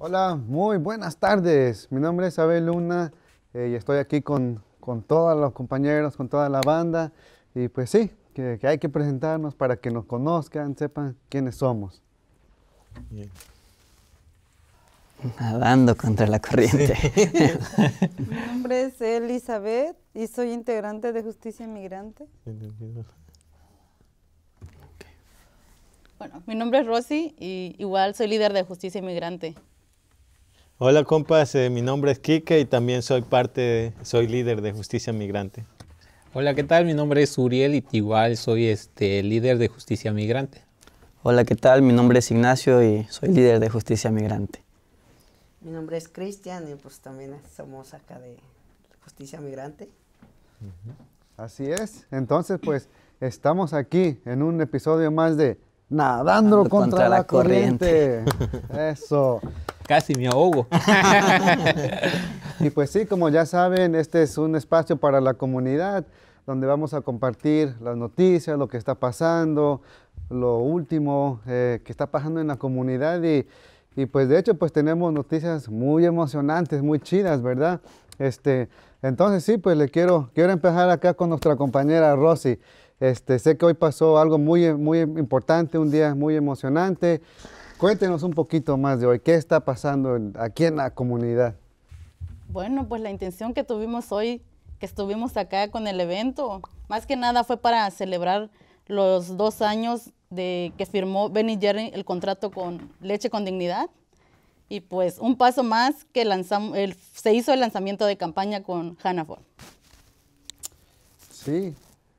Hola, muy buenas tardes. Mi nombre es Abel Luna eh, y estoy aquí con, todos los compañeros, con toda la banda. Y pues sí, que, hay que presentarnos para que nos conozcan, sepan quiénes somos. Nadando contra la corriente. Mi nombre es Elizabeth y soy integrante de Justicia Inmigrante. Bueno, mi nombre es Rosy y igual soy líder de Justicia Inmigrante. Hola compas, eh, mi nombre es Kike y también soy parte, soy líder de Justicia Migrante. Hola, ¿qué tal? Mi nombre es Uriel y igual soy este, líder de Justicia Migrante. Hola, ¿qué tal? Mi nombre es Ignacio y soy líder de Justicia Migrante. Mi nombre es Cristian y pues también somos acá de Justicia Migrante. Así es, entonces pues estamos aquí en un episodio más de Nadando, contra, la, corriente. Eso casi me ahogo. y pues sí, como ya saben, este es un espacio para la comunidad, donde vamos a compartir las noticias, lo que está pasando, lo último eh, que está pasando en la comunidad y, y, pues de hecho pues tenemos noticias muy emocionantes, muy chidas, ¿verdad? Este, entonces sí, pues le quiero, quiero empezar acá con nuestra compañera Rosy. Este, sé que hoy pasó algo muy, muy importante, un día muy emocionante. Cuéntenos un poquito más de hoy, ¿qué está pasando aquí en la comunidad? Bueno, pues la intención que tuvimos hoy, que estuvimos acá con el evento, más que nada fue para celebrar los dos años de que firmó Benny Jerry el contrato con Leche con Dignidad. Y pues un paso más que lanzamos, se hizo el lanzamiento de campaña con Hannaford. Sí,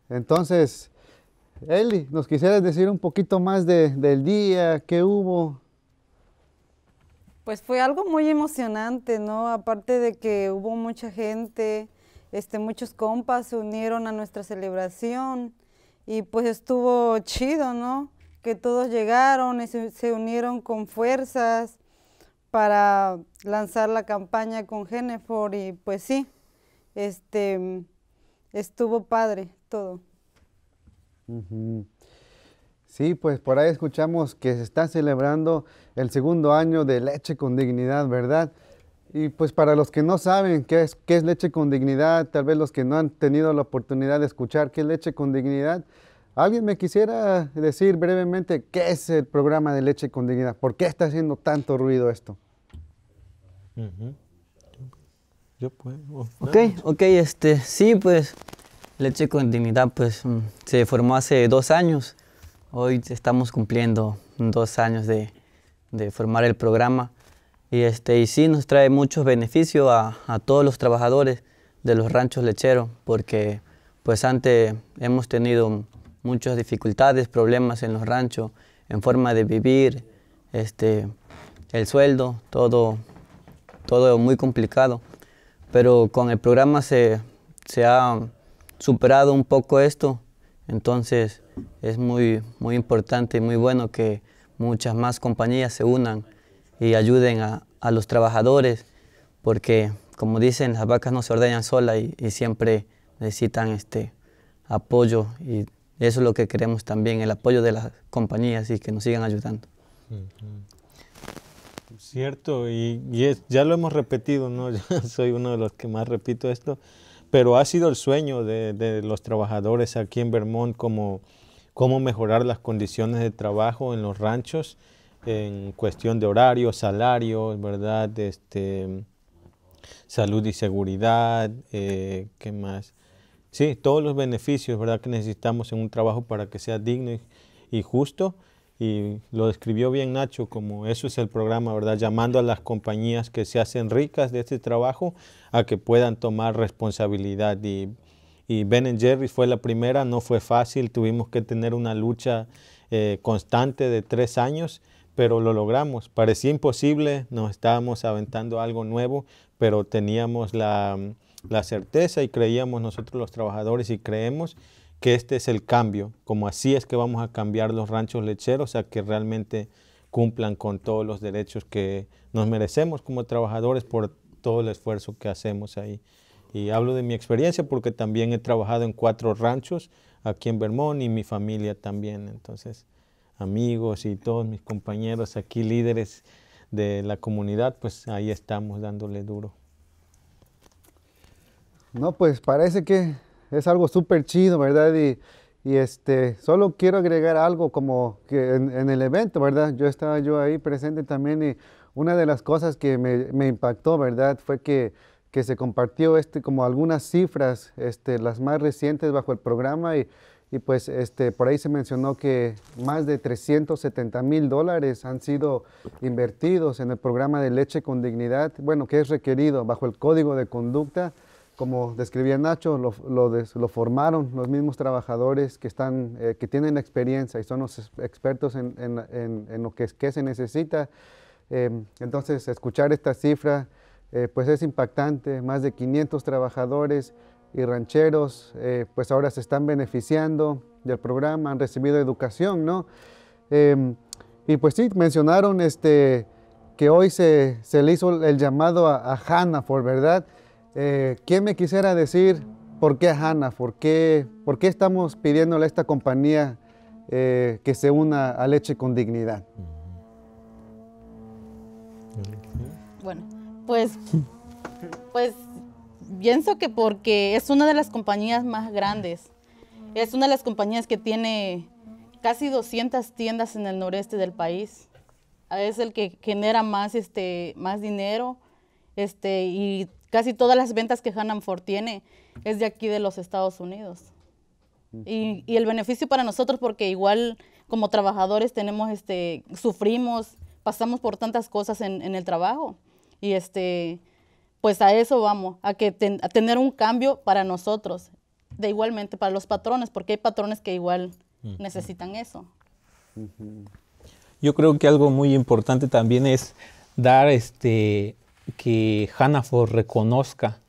entonces Eli, ¿nos quisieras decir un poquito más de, del día? ¿Qué hubo? Pues fue algo muy emocionante, ¿no? Aparte de que hubo mucha gente, este, muchos compas se unieron a nuestra celebración y pues estuvo chido, ¿no? Que todos llegaron y se, unieron con fuerzas para lanzar la campaña con Jennifer y pues sí, este, estuvo padre todo. Sí, pues por ahí escuchamos que se está celebrando el segundo año de Leche con Dignidad, ¿verdad? Y pues para los que no saben qué es, qué es Leche con Dignidad, tal vez los que no han tenido la oportunidad de escuchar qué es Leche con Dignidad, ¿alguien me quisiera decir brevemente qué es el programa de Leche con Dignidad? ¿Por qué está haciendo tanto ruido esto? Yo puedo. Ok, ok, este, sí, pues Leche con Dignidad pues mm, se formó hace dos años. Hoy estamos cumpliendo dos años de, formar el programa y, este, y sí nos trae muchos beneficios a, a, todos los trabajadores de los ranchos lecheros porque pues antes hemos tenido muchas dificultades, problemas en los ranchos, en forma de vivir, este, el sueldo, todo, todo muy complicado. Pero con el programa se, se ha superado un poco esto. Entonces es muy, muy importante y muy bueno que muchas más compañías se unan y ayuden a, los trabajadores, porque como dicen, las vacas no se ordeñan solas y, siempre necesitan este apoyo y eso es lo que queremos también, el apoyo de las compañías y que nos sigan ayudando. Cierto, y, ya lo hemos repetido, ¿no? Yo soy uno de los que más repito esto, pero ha sido el sueño de, los trabajadores aquí en Vermont como cómo mejorar las condiciones de trabajo en los ranchos en cuestión de horario, salario, ¿verdad? Este, salud y seguridad, eh, ¿qué más? Sí, todos los beneficios, ¿verdad? Que necesitamos en un trabajo para que sea digno y justo y lo describió bien Nacho, como eso es el programa, ¿verdad? Llamando a las compañías que se hacen ricas de este trabajo a que puedan tomar responsabilidad. Y, y Ben Jerry fue la primera, no fue fácil, tuvimos que tener una lucha eh, constante de tres años, pero lo logramos. Parecía imposible, nos estábamos aventando algo nuevo, pero teníamos la, la certeza y creíamos nosotros los trabajadores y creemos que este es el cambio, como así es que vamos a cambiar los ranchos lecheros a que realmente cumplan con todos los derechos que nos merecemos como trabajadores por todo el esfuerzo que hacemos ahí. Y hablo de mi experiencia porque también he trabajado en cuatro ranchos aquí en Vermont y mi familia también. Entonces, amigos y todos mis compañeros aquí, líderes de la comunidad, pues ahí estamos dándole duro. No, pues parece que es algo súper chido, ¿verdad? Y, este, solo quiero agregar algo como que en, el evento, ¿verdad? Yo estaba yo ahí presente también y una de las cosas que me, impactó, ¿verdad? Fue que, que, se compartió este, como algunas cifras, este, las más recientes bajo el programa y, y pues este, por ahí se mencionó que más de 370 mil dólares han sido invertidos en el programa de leche con dignidad, bueno, que es requerido bajo el código de conducta como describía Nacho, lo, formaron los mismos trabajadores que, están, eh, que tienen experiencia y son los expertos en, lo que, se necesita. Em, entonces, escuchar esta cifra, eh, pues es impactante, más de 500 trabajadores y rancheros, eh, pues ahora se están beneficiando del programa, han recibido educación, ¿no? Em, y pues sí, mencionaron este, que hoy se, le hizo el llamado a, Hannah ¿verdad? Eh, ¿Quién me quisiera decir por qué hannah ¿Por qué, por qué estamos pidiéndole a esta compañía eh, que se una a leche con dignidad? Bueno, pues, pues pienso que porque es una de las compañías más grandes. Es una de las compañías que tiene casi 200 tiendas en el noreste del país. Es el que genera más, este, más dinero este, y Casi todas las ventas que Hannah Ford tiene es de aquí de los Estados Unidos. Y, el beneficio para nosotros, porque igual como trabajadores tenemos, este, sufrimos, pasamos por tantas cosas en, el trabajo. Y este, pues a eso vamos, a, que tener un cambio para nosotros, de igualmente para los patrones, porque hay patrones que igual necesitan eso. Yo creo que algo muy importante también es dar este que Hannaford reconozca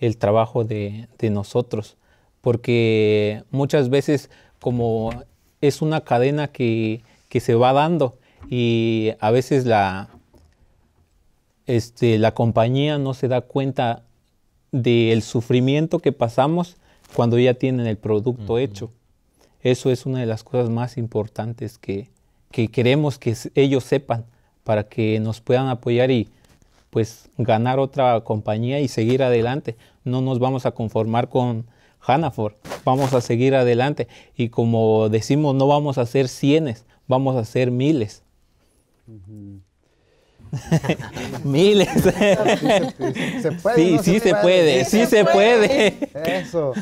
el trabajo de, nosotros, porque muchas veces como es una cadena que, se va dando y a veces la, este, la compañía no se da cuenta del sufrimiento que pasamos cuando ya tienen el producto hecho. Eso es una de las cosas más importantes que, que queremos que ellos sepan para que nos puedan apoyar y, pues ganar otra compañía y seguir adelante. No nos vamos a conformar con Hannaford. vamos a seguir adelante. Y como decimos, no vamos a hacer cienes, vamos a hacer miles. miles. se puede, sí, sí se, puede, sí se puede. Eso.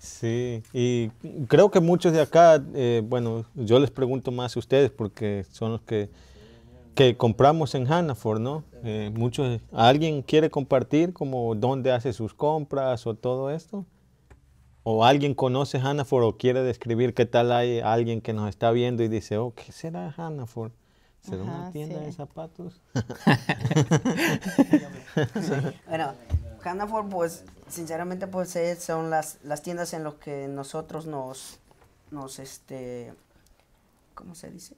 Sí, y creo que muchos de acá, eh, bueno, yo les pregunto más a ustedes porque son los que que compramos en Hannaford, ¿no? Eh, muchos, ¿Alguien quiere compartir como dónde hace sus compras o todo esto? ¿O alguien conoce Hannaford o quiere describir qué tal hay alguien que nos está viendo y dice, oh, ¿qué será Hannaford? ¿Será una tienda de zapatos? Bueno, Hannaford, pues, sinceramente, pues, eh, son las, las tiendas en las que nosotros nos, nos, este, ¿cómo se dice?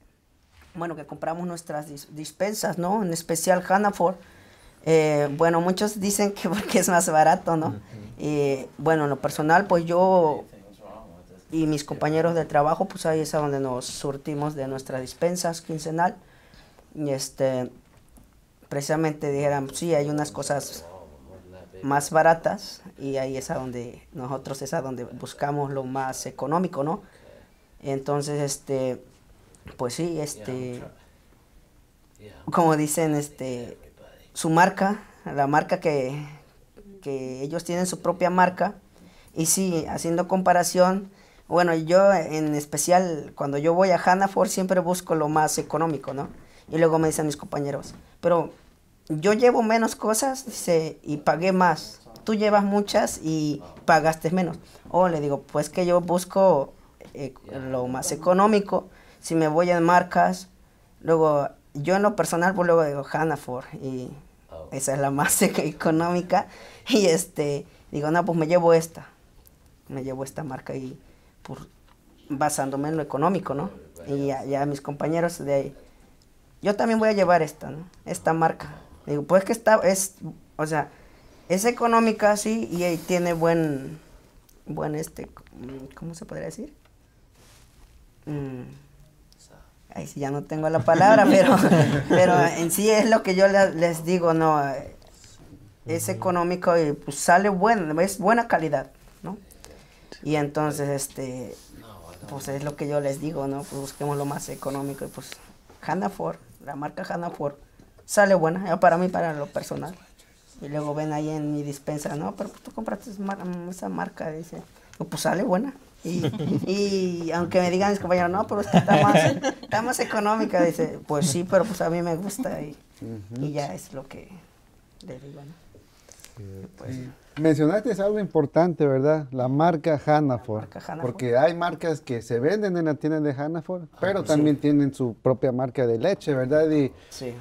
bueno, que compramos nuestras dispensas, ¿no? En especial Hannaford. Eh, bueno, muchos dicen que porque es más barato, ¿no? Eh, bueno, en lo personal, pues yo y mis compañeros de trabajo, pues ahí es a donde nos surtimos de nuestras dispensas quincenal. Y este, precisamente dijeran, sí, hay unas cosas más baratas y ahí es a donde nosotros es a donde buscamos lo más económico, ¿no? Entonces, este, pues sí, este, como dicen, este, su marca, la marca que, ellos tienen su propia marca. Y sí, haciendo comparación, bueno, yo en especial cuando yo voy a Hannaford siempre busco lo más económico, ¿no? Y luego me dicen mis compañeros, pero yo llevo menos cosas, dice, y pagué más. Tú llevas muchas y pagaste menos. O le digo, pues que yo busco eh, lo más económico si me voy a marcas, luego yo en lo personal pues luego digo y oh. esa es la más económica y este digo, no, pues me llevo esta, me llevo esta marca y pues, basándome en lo económico, ¿no? Y a mis compañeros de ahí, yo también voy a llevar esta, ¿no? Esta marca. Digo, pues que está, es, o sea, es económica, sí, y, tiene buen, buen este, ¿cómo se podría decir? Mm Ay, si ya no tengo la palabra, pero, pero en sí es lo que yo les digo, ¿no? Eh, es económico y pues sale bueno, es buena calidad, ¿no? Y entonces, este, pues es lo que yo les digo, ¿no? Pues busquemos lo más económico y pues Hannafort, la marca Hannafort, sale buena, eh, para mí, para lo personal. Y luego ven ahí en mi dispensa, no, pero pues, tú compraste esa marca, dice, pues sale buena. Y, aunque me digan mis compañeros, no, pero está más, económica, dice, pues sí, pero pues a mí me gusta y, y ya es lo que le digo. Pues, Mencionaste algo importante, ¿verdad? La marca Hannaford. Porque hay marcas que se venden en la tienda de Hannaford, ah, pero también tienen su propia marca de leche, ¿verdad? Y, sí.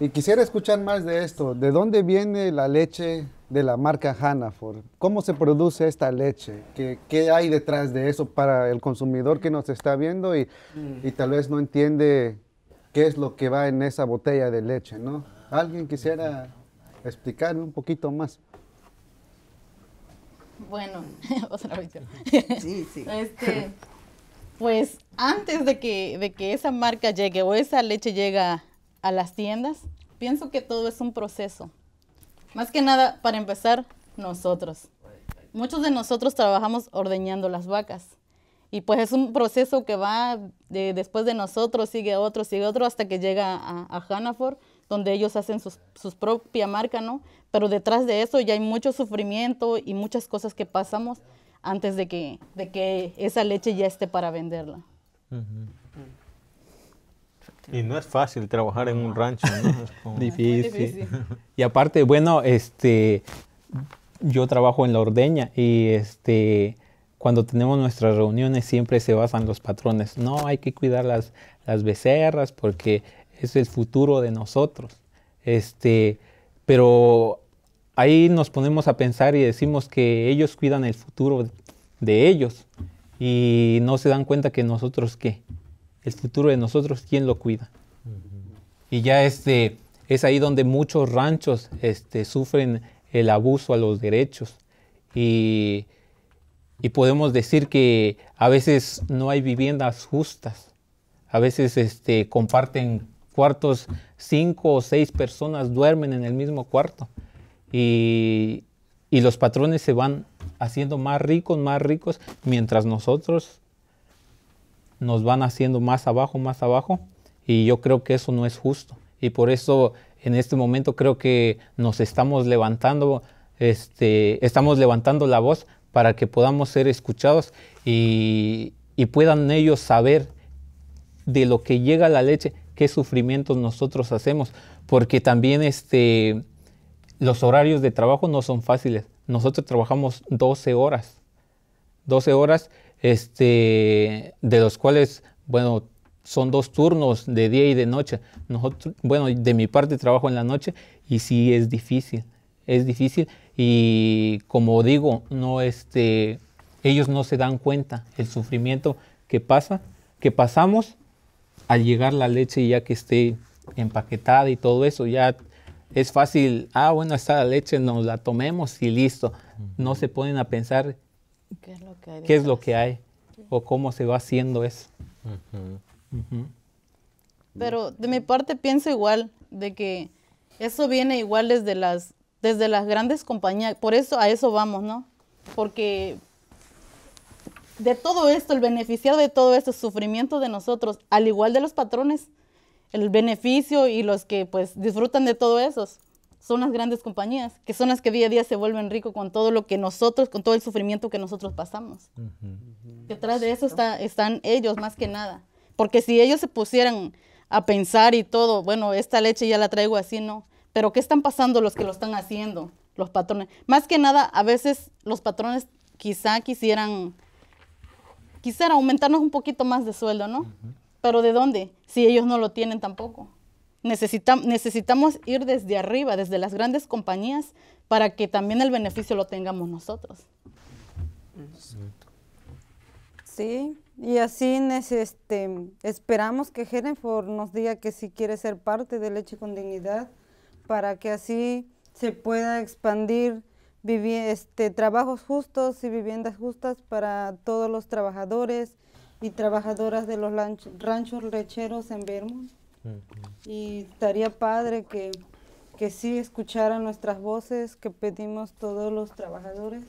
Y quisiera escuchar más de esto. ¿De dónde viene la leche de la marca Hannaford. ¿Cómo se produce esta leche? ¿Qué, hay detrás de eso para el consumidor que nos está viendo mm. y, tal vez no entiende qué es lo que va en esa botella de leche, ¿no? ¿Alguien quisiera explicar un poquito más? Bueno, Sí, sí. Este, pues antes de que, que esa marca llegue o esa leche llegue a las tiendas, pienso que todo es un proceso más que nada, para empezar, nosotros. Muchos de nosotros trabajamos ordeñando las vacas. Y pues es un proceso que va después de nosotros, sigue otro, sigue otro, hasta que llega a, Hanaford, donde ellos hacen su propia marca, ¿no? Pero detrás de eso ya hay mucho sufrimiento y muchas cosas que pasamos antes de que, de que esa leche ya esté para venderla. Y no es fácil trabajar en un rancho, ¿no? Es difícil. Y aparte, bueno, este, yo trabajo en la ordeña y este, cuando tenemos nuestras reuniones siempre se basan los patrones. No, hay que cuidar las, las becerras porque es el futuro de nosotros. Este, pero ahí nos ponemos a pensar y decimos que ellos cuidan el futuro de ellos y no se dan cuenta que nosotros qué el futuro de nosotros, ¿quién lo cuida? Y ya este, es ahí donde muchos ranchos este, sufren el abuso a los derechos. Y, podemos decir que a veces no hay viviendas justas. A veces este, comparten cuartos, cinco o seis personas duermen en el mismo cuarto. y los patrones se van haciendo más ricos, más ricos, mientras nosotros nos van haciendo más abajo, más abajo, y yo creo que eso no es justo. Y por eso en este momento creo que nos estamos levantando, este, estamos levantando la voz para que podamos ser escuchados y, puedan ellos saber de lo que llega la leche, qué sufrimientos nosotros hacemos, porque también este, los horarios de trabajo no son fáciles. Nosotros trabajamos 12 horas, 12 horas este, de los cuales, bueno, son dos turnos de día y de noche. Nosotros, bueno, de mi parte trabajo en la noche y sí es difícil, es difícil y como digo, no este, ellos no se dan cuenta el sufrimiento que pasa, que pasamos al llegar la leche ya que esté empaquetada y todo eso, ya es fácil, ah, bueno, está la leche, nos la tomemos y listo. No se ponen a pensar ¿Qué es lo que hay? ¿O cómo se va haciendo eso? Pero de mi parte pienso igual, de que eso viene igual desde las, desde las grandes compañías. Por eso a eso vamos, ¿no? Porque de todo esto, el beneficiado de todo esto, el sufrimiento de nosotros, al igual de los patrones, el beneficio y los que pues disfrutan de todo eso, son las grandes compañías, que son las que día a día se vuelven ricos con todo lo que nosotros, con todo el sufrimiento que nosotros pasamos. Detrás de eso están ellos más que nada. Porque si ellos se pusieran a pensar y todo, bueno, esta leche ya la traigo así, ¿no? Pero ¿qué están pasando los que lo están haciendo? Los patrones. Más que nada, a veces los patrones quizá quisieran, quisieran aumentarnos un poquito más de sueldo, ¿no? Pero ¿de dónde? Si ellos no lo tienen tampoco. Necesita, necesitamos ir desde arriba, desde las grandes compañías, para que también el beneficio lo tengamos nosotros. Sí, y así este, esperamos que Jennifer nos diga que si quiere ser parte de Leche con Dignidad, para que así se pueda expandir este, trabajos justos y viviendas justas para todos los trabajadores y trabajadoras de los ranchos lecheros en Vermont. Y estaría padre que, que sí escucharan nuestras voces que pedimos todos los trabajadores.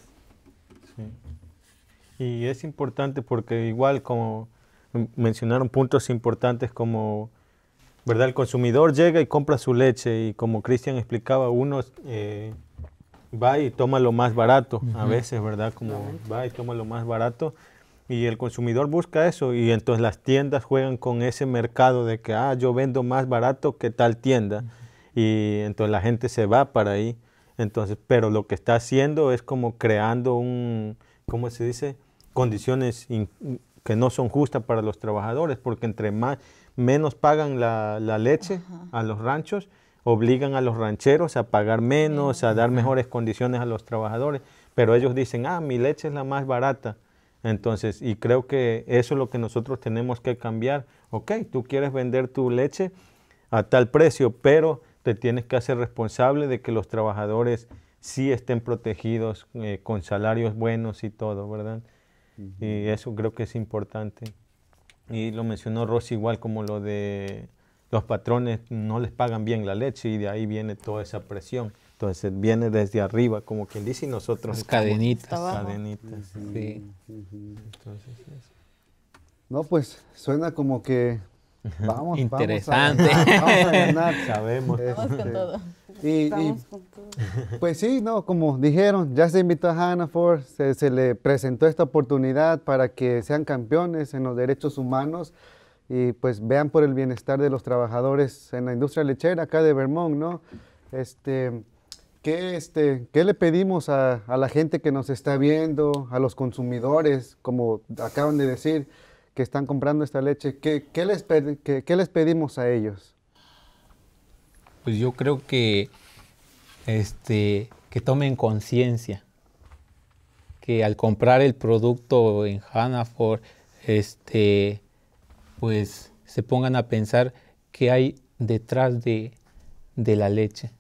Y es importante porque igual como mencionaron puntos importantes como, ¿verdad? El consumidor llega y compra su leche y como Cristian explicaba, uno eh, va y toma lo más barato a veces, ¿verdad? Como va y toma lo más barato y el consumidor busca eso y entonces las tiendas juegan con ese mercado de que, ah, yo vendo más barato que tal tienda. Y entonces la gente se va para ahí. Entonces, pero lo que está haciendo es como creando un, ¿cómo se dice? Condiciones que no son justas para los trabajadores, porque entre más, menos pagan la, leche a los ranchos, obligan a los rancheros a pagar menos, a dar mejores condiciones a los trabajadores, pero ellos dicen, ah, mi leche es la más barata. Entonces, y creo que eso es lo que nosotros tenemos que cambiar. Ok, tú quieres vender tu leche a tal precio, pero te tienes que hacer responsable de que los trabajadores sí estén protegidos eh, con salarios buenos y todo, ¿verdad? Y eso creo que es importante. Y lo mencionó Ross igual como lo de los patrones no les pagan bien la leche y de ahí viene toda esa presión. Entonces viene desde arriba, como quien dice, y nosotros. cadenitas. cadenitas. Sí. No, pues suena como que vamos, Interesante. Vamos a, Sabemos. todo. Pues sí, no, como dijeron, ya se invitó a Hannah Ford, se, se, le presentó esta oportunidad para que sean campeones en los derechos humanos y pues vean por el bienestar de los trabajadores en la industria lechera acá de Vermont, ¿no? Este, ¿Qué, este, ¿Qué le pedimos a, la gente que nos está viendo, a los consumidores, como acaban de decir, que están comprando esta leche? ¿Qué, les, qué, les pedimos a ellos? Pues yo creo que, este, que tomen conciencia, que al comprar el producto en Hannaford, este, pues se pongan a pensar qué hay detrás de la leche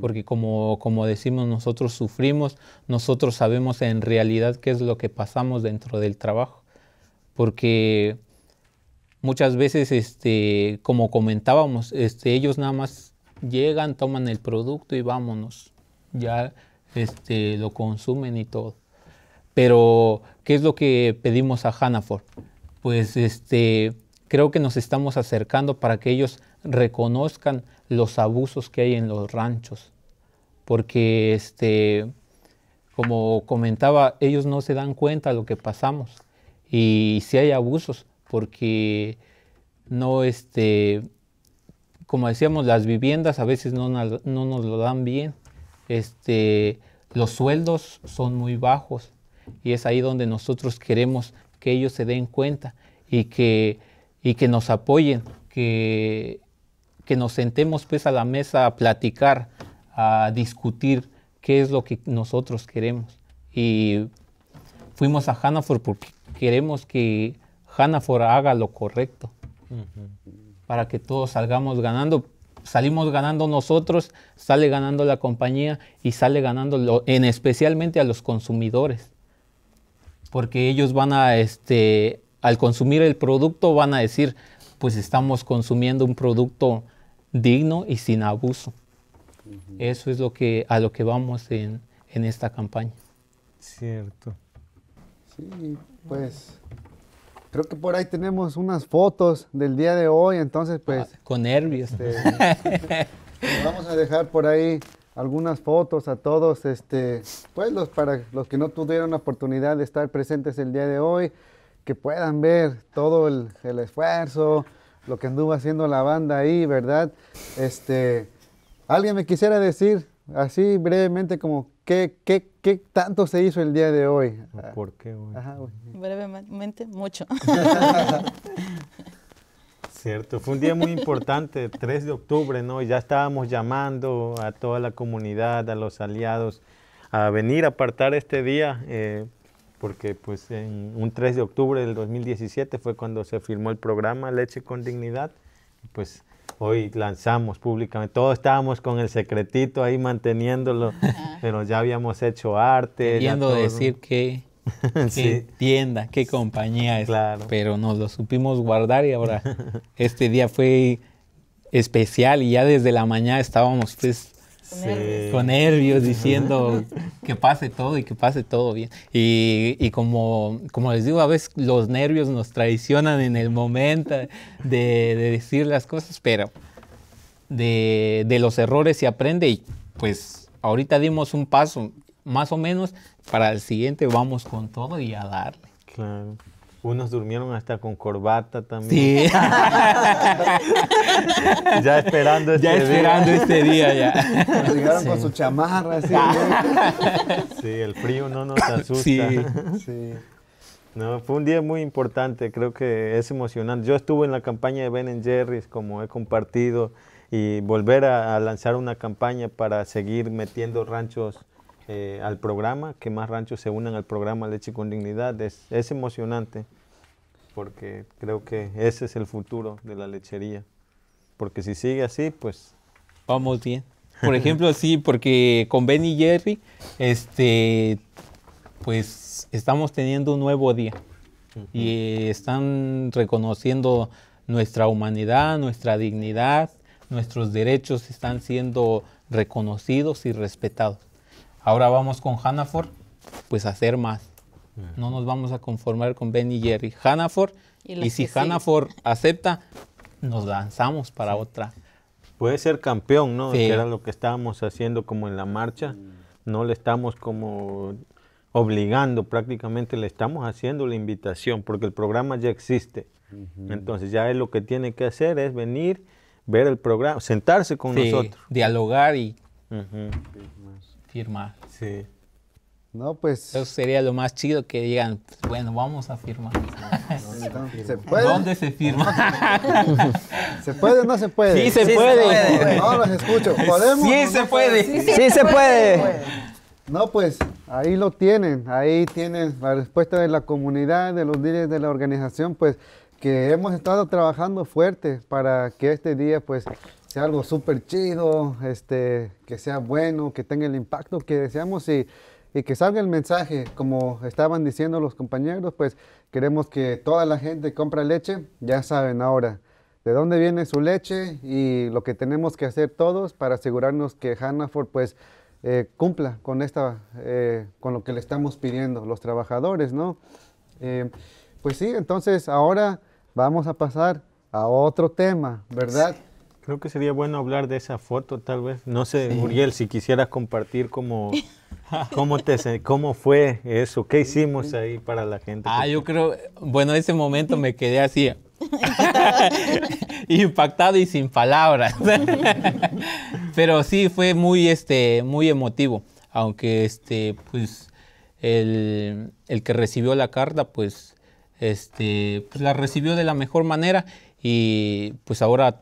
porque como, como decimos, nosotros sufrimos, nosotros sabemos en realidad qué es lo que pasamos dentro del trabajo, porque muchas veces, este, como comentábamos, este, ellos nada más llegan, toman el producto y vámonos, ya este, lo consumen y todo. Pero, ¿qué es lo que pedimos a Hannaford? Pues este, creo que nos estamos acercando para que ellos reconozcan los abusos que hay en los ranchos, porque este, como comentaba, ellos no se dan cuenta de lo que pasamos y si hay abusos, porque no, este, como decíamos, las viviendas a veces no, no nos lo dan bien, este, los sueldos son muy bajos y es ahí donde nosotros queremos que ellos se den cuenta y que, y que nos apoyen, que que nos sentemos pues a la mesa a platicar, a discutir qué es lo que nosotros queremos. Y fuimos a Hannaford porque queremos que Hannaford haga lo correcto, para que todos salgamos ganando. Salimos ganando nosotros, sale ganando la compañía y sale ganando en especialmente a los consumidores, porque ellos van a, este, al consumir el producto, van a decir, pues estamos consumiendo un producto digno y sin abuso. Eso es lo que, a lo que vamos en, en esta campaña. Cierto. Sí, pues creo que por ahí tenemos unas fotos del día de hoy, entonces pues... Ah, con nervios. Este, vamos a dejar por ahí algunas fotos a todos, este, pues los, para los que no tuvieron la oportunidad de estar presentes el día de hoy, que puedan ver todo el, el esfuerzo, lo que anduvo haciendo la banda ahí, ¿verdad? Este, alguien me quisiera decir así brevemente como qué, tanto se hizo el día de hoy. ¿Por qué hoy? brevemente, mucho. Cierto, fue un día muy importante, 3 de octubre, ¿no? Ya estábamos llamando a toda la comunidad, a los aliados, a venir a apartar este día. Eh, porque pues en un 3 de octubre del 2017 fue cuando se firmó el programa Leche con Dignidad, pues hoy lanzamos públicamente, todos estábamos con el secretito ahí manteniéndolo, pero ya habíamos hecho arte. Queriendo decir que qué tienda, qué compañía es, claro. pero nos lo supimos guardar y ahora este día fue especial y ya desde la mañana estábamos pues, con, nervios. diciendo que pase todo y que pase todo bien. Y, como, como les digo, a veces los nervios nos traicionan en el momento de, decir las cosas, pero de, de, los errores se aprende y pues ahorita dimos un paso más o menos, para el siguiente vamos con todo y a darle. Claro. Unos durmieron hasta con corbata también. ya este esperando este día. ya esperando este día ya. llegaron con su chamarra. Así, sí, el frío no nos asusta. Sí. No, fue un día muy importante, creo que es emocionante. Yo estuve en la campaña de Ben Jerry's, como he compartido, y volver a, lanzar una campaña para seguir metiendo ranchos eh, al programa, que más ranchos se unan al programa Leche con Dignidad, es, es emocionante porque creo que ese es el futuro de la lechería. Porque si sigue así, pues... Vamos bien. Por ejemplo, sí, porque con Ben y Jerry, este, pues estamos teniendo un nuevo día. Y están reconociendo nuestra humanidad, nuestra dignidad, nuestros derechos están siendo reconocidos y respetados. Ahora vamos con Hannaford, pues a hacer más. No nos vamos a conformar con Ben y Jerry. Hannaford. y, si Hannaford acepta, nos lanzamos para otra. Puede ser campeón, ¿no? era lo que estábamos haciendo como en la marcha. Mm. No le estamos como obligando, prácticamente le estamos haciendo la invitación, porque el programa ya existe. Entonces ya es lo que tiene que hacer es venir, ver el programa, sentarse con nosotros. Dialogar y firmar. Sí. No, pues. Eso sería lo más chido que digan, bueno, vamos a firmar. ¿Se puede? ¿Dónde se firma? ¿Se puede o no se puede? Sí, se, puede. No los escucho. Sí, se puede. Sí, se, puede. No, pues ahí lo tienen. Ahí tienen la respuesta de la comunidad, de los líderes de la organización, pues que hemos estado trabajando fuerte para que este día, pues, sea algo súper chido, este, que sea bueno, que tenga el impacto que deseamos y y que salga el mensaje, como estaban diciendo los compañeros, pues queremos que toda la gente compra leche, ya saben ahora de dónde viene su leche y lo que tenemos que hacer todos para asegurarnos que Hannaford pues eh, cumpla con esta, eh, con lo que le estamos pidiendo los trabajadores, ¿no? Eh, pues sí, entonces ahora vamos a pasar a otro tema, ¿verdad? Creo que sería bueno hablar de esa foto, tal vez. No sé, Muriel, si quisieras compartir cómo, cómo, te, cómo fue eso, qué hicimos ahí para la gente. Ah, yo creo, bueno, ese momento me quedé así, impactado y sin palabras. Pero sí, fue muy, este, muy emotivo, aunque este, pues, el, que recibió la carta, pues, este, pues la recibió de la mejor manera y pues ahora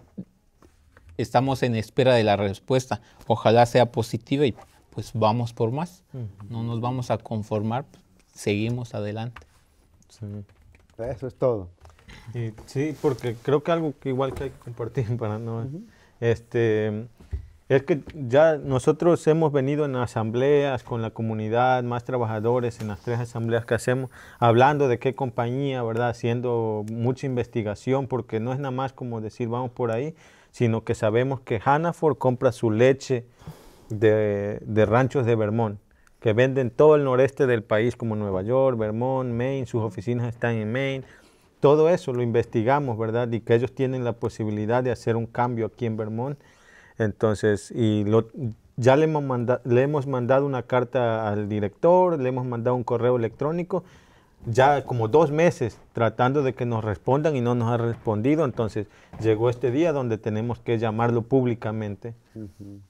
estamos en espera de la respuesta. Ojalá sea positiva y pues vamos por más. No nos vamos a conformar, pues, seguimos adelante. Eso es todo. sí, porque creo que algo que igual que hay que compartir para no... este, es que ya nosotros hemos venido en asambleas con la comunidad, más trabajadores en las tres asambleas que hacemos, hablando de qué compañía, ¿verdad? Haciendo mucha investigación, porque no es nada más como decir vamos por ahí, sino que sabemos que Hannaford compra su leche de, ranchos de Vermont, que venden todo el noreste del país, como Nueva York, Vermont, Maine, sus oficinas están en Maine. Todo eso lo investigamos, ¿verdad? Y que ellos tienen la posibilidad de hacer un cambio aquí en Vermont. Entonces, y lo, ya le hemos, le hemos mandado una carta al director, le hemos mandado un correo electrónico ya como dos meses tratando de que nos respondan y no nos ha respondido. Entonces llegó este día donde tenemos que llamarlo públicamente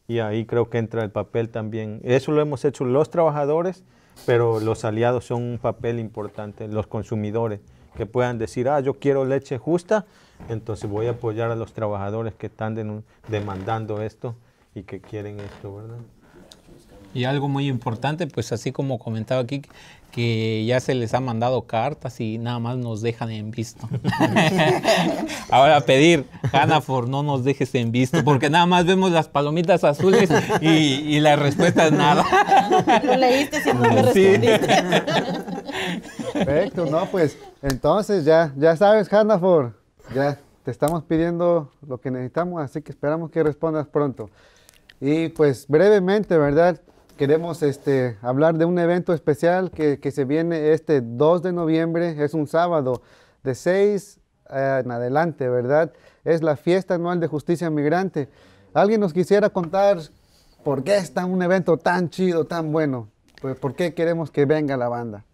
y ahí creo que entra el papel también. Eso lo hemos hecho los trabajadores, pero los aliados son un papel importante, los consumidores que puedan decir, ah, yo quiero leche justa, entonces voy a apoyar a los trabajadores que están demandando esto y que quieren esto, ¿verdad? Y algo muy importante, pues así como comentaba aquí, que ya se les ha mandado cartas y nada más nos dejan en visto. Ahora pedir, Hanafor, no nos dejes en visto, porque nada más vemos las palomitas azules y, y la respuesta es nada. Lo leíste si no me respondiste. Perfecto, no, pues entonces ya, ya sabes, Hanafor, ya te estamos pidiendo lo que necesitamos, así que esperamos que respondas pronto. Y pues brevemente, ¿verdad? queremos este, hablar de un evento especial que, que, se viene este 2 de noviembre, es un sábado, de 6 eh, en adelante, ¿verdad? Es la fiesta anual de justicia migrante. ¿Alguien nos quisiera contar por qué está un evento tan chido, tan bueno? Pues, ¿Por qué queremos que venga la banda?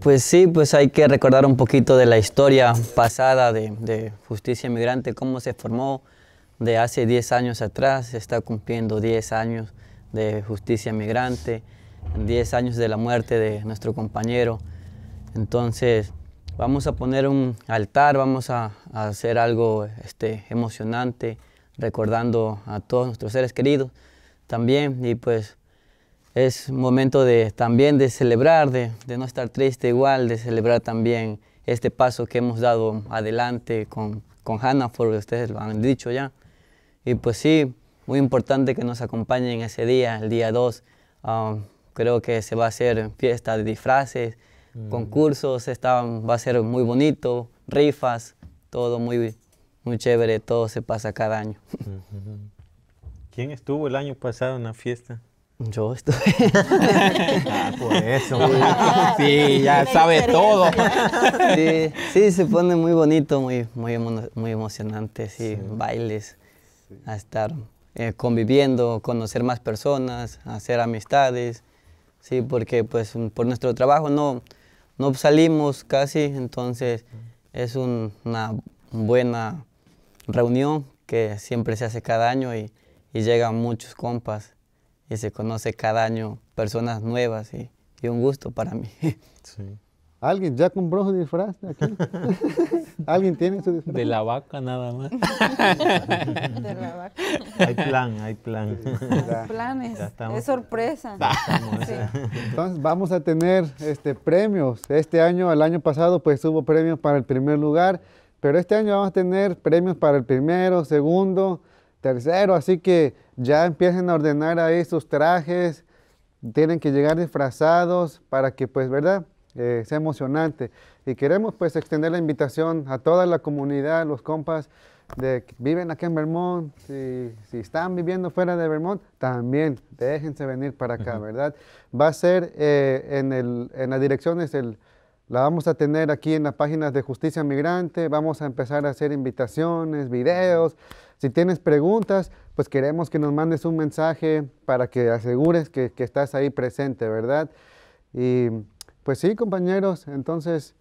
Pues sí, pues hay que recordar un poquito de la historia pasada de, de Justicia Migrante, cómo se formó de hace 10 años atrás, se está cumpliendo 10 años de justicia migrante, 10 años de la muerte de nuestro compañero. Entonces, vamos a poner un altar, vamos a, hacer algo este, emocionante, recordando a todos nuestros seres queridos también. Y pues es momento de, también de celebrar, de, no estar triste igual, de celebrar también este paso que hemos dado adelante con, con que ustedes lo han dicho ya. Y pues sí, muy importante que nos acompañen ese día, el día 2. Um, creo que se va a hacer fiesta de disfraces, mm. concursos, está, va a ser muy bonito, rifas, todo muy, muy chévere, todo se pasa cada año. ¿Quién estuvo el año pasado en la fiesta? Yo estuve. ah, por eso. Sí, ya sabe todo. Sí, sí, se pone muy bonito, muy, muy, muy emocionante, sí, sí. bailes, a estar eh, conviviendo, conocer más personas, hacer amistades, ¿sí? porque pues, por nuestro trabajo no, no salimos casi, entonces es una buena reunión que siempre se hace cada año y, llegan muchos compas y se conoce cada año personas nuevas y, un gusto para mí. ¿Alguien ya compró su disfraz ¿Alguien tiene su disfraz? De la vaca nada más. De la vaca. Hay plan, hay plan. planes. es sorpresa. Entonces vamos a tener este, premios. Este año, el año pasado, pues hubo premios para el primer lugar, pero este año vamos a tener premios para el primero, segundo, tercero, así que ya empiecen a ordenar ahí sus trajes. Tienen que llegar disfrazados para que, pues, ¿verdad? es emocionante. Y queremos pues extender la invitación a toda la comunidad, los compas de que viven aquí en Vermont, si, están viviendo fuera de Vermont, también déjense venir para acá, ¿verdad? Va a ser eh, en, el, en las direcciones, el, la vamos a tener aquí en las páginas de Justicia Migrante, vamos a empezar a hacer invitaciones, videos. Si tienes preguntas, pues queremos que nos mandes un mensaje para que asegures que, que estás ahí presente, ¿verdad? Y pues sí, compañeros, entonces...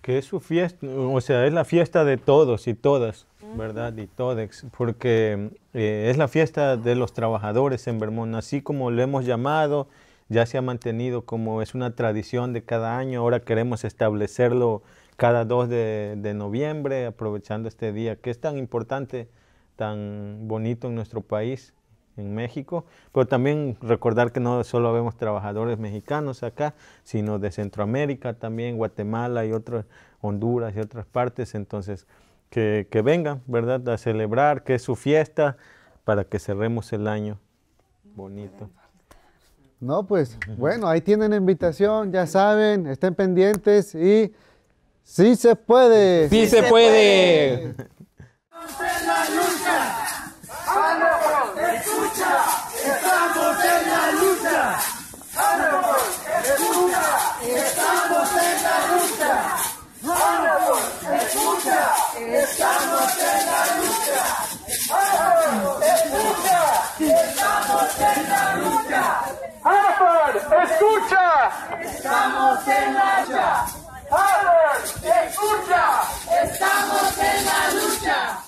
Que es su fiesta, o sea, es la fiesta de todos y todas, ¿verdad? Y todex, porque eh, es la fiesta de los trabajadores en Vermont, así como lo hemos llamado, ya se ha mantenido como es una tradición de cada año, ahora queremos establecerlo cada 2 de noviembre, aprovechando este día que es tan importante, tan bonito en nuestro país en México, pero también recordar que no solo vemos trabajadores mexicanos acá, sino de Centroamérica también, Guatemala y otras, Honduras y otras partes, entonces que, vengan, ¿verdad?, a celebrar, que es su fiesta, para que cerremos el año bonito. No, pues bueno, ahí tienen la invitación, ya saben, estén pendientes y sí se puede. Sí, se, puede. Estamos en la lucha. ¡Escucha! Estamos en la lucha. ¡Afar! ¡Escucha! Estamos en la lucha. ¡Afar! ¡Escucha! Estamos en la lucha.